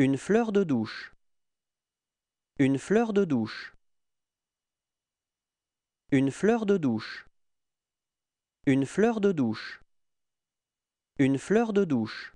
Une fleur de douche. Une fleur de douche. Une fleur de douche. Une fleur de douche. Une fleur de douche.